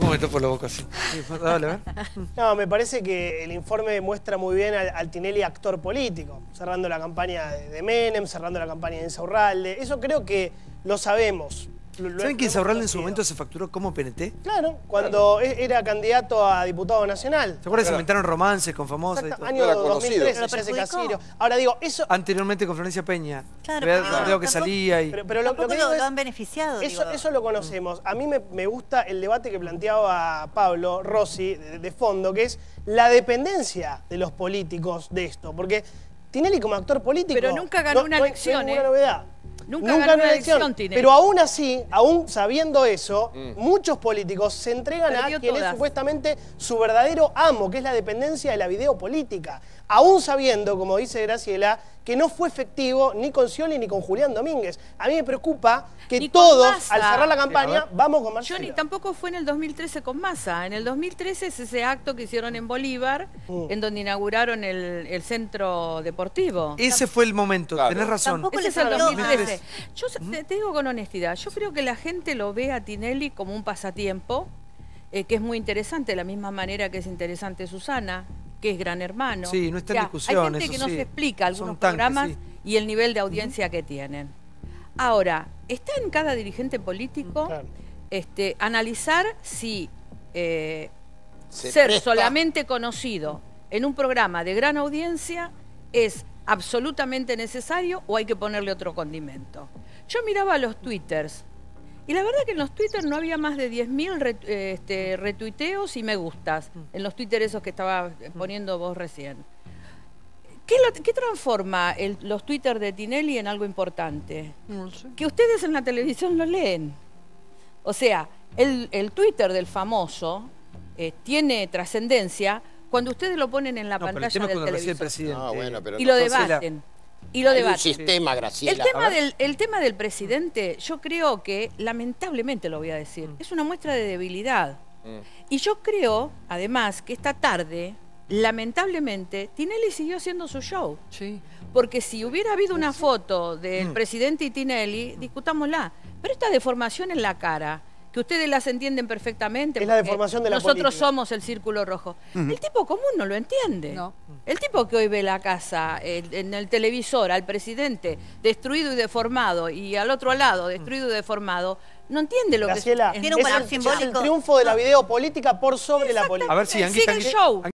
No, me parece que el informe muestra muy bien al, Tinelli actor político, cerrando la campaña de, de Menem, cerrando la campaña de Insaurralde. Eso creo que lo sabemos, ¿Saben que Sabrán en su momento se facturó como PNT? Claro, cuando e-, era candidato a diputado nacional. ¿Se acuerdan? Se inventaron romances con famosos. Exacto, año no 2013, Ahora digo, eso... Anteriormente con Florencia Peña. Claro. Veo que salía y... Pero, lo, que han beneficiado. Eso, lo conocemos. A mí me, gusta el debate que planteaba Pablo Rossi de, fondo, que es la dependencia de los políticos de esto. Porque Tinelli como actor político... Pero nunca ganó una elección, ¿eh? novedad. Nunca, una elección. Pero aún así, aún sabiendo eso, mm. muchos políticos se entregan a quien es supuestamente su verdadero amo, que es la dependencia de la videopolítica. Aún sabiendo, como dice Graciela, que no fue efectivo ni con Sioni ni con Julián Domínguez. A mí me preocupa que todos, al cerrar la campaña, vamos con Marcelo. Johnny, tampoco fue en el 2013 con Massa. En el 2013 es ese acto que hicieron en Bolívar, mm. en donde inauguraron el, centro deportivo. Ese fue el momento, tenés razón. Tampoco es el 2013. Yo te, digo con honestidad, yo creo que la gente lo ve a Tinelli como un pasatiempo, eh, que es muy interesante, de la misma manera que es interesante Susana, que es Gran Hermano. Sí, no está discusión. Hay gente que nos explica algunos programas y el nivel de audiencia que tienen. Ahora, está en cada dirigente político mm, este, analizar si eh, ser solamente conocido en un programa de gran audiencia es absolutamente necesario o hay que ponerle otro condimento. Yo miraba los twitters y la verdad que en los Twitter no había más de 10.000 eh, este, retuiteos y me gustas, mm. en los Twitter esos que estaba eh, poniendo vos recién. ¿Qué, transforma los Twitter de Tinelli en algo importante? Que ustedes en la televisión lo leen. O sea, el, Twitter del famoso eh, tiene trascendencia cuando ustedes lo ponen en la pantalla pero el tema ah, y lo debaten y lo El sistema, El tema, del, el tema del presidente, yo creo que, lamentablemente lo voy a decir, mm. es una muestra de debilidad. Mm. Y yo creo, además, que esta tarde, lamentablemente, Tinelli siguió haciendo su show. Sí. Porque si hubiera habido una foto del mm. presidente y Tinelli, discutámosla. Pero esta deformación en la cara que ustedes las entienden perfectamente. Es la deformación de la Nosotros somos el círculo rojo. El tipo común no lo entiende. No. El tipo que hoy ve la casa, en el televisor, al presidente destruido y deformado, y al otro lado destruido y deformado, no entiende lo que es. el triunfo de la videopolítica por sobre la política. A ver si, sí, Sigue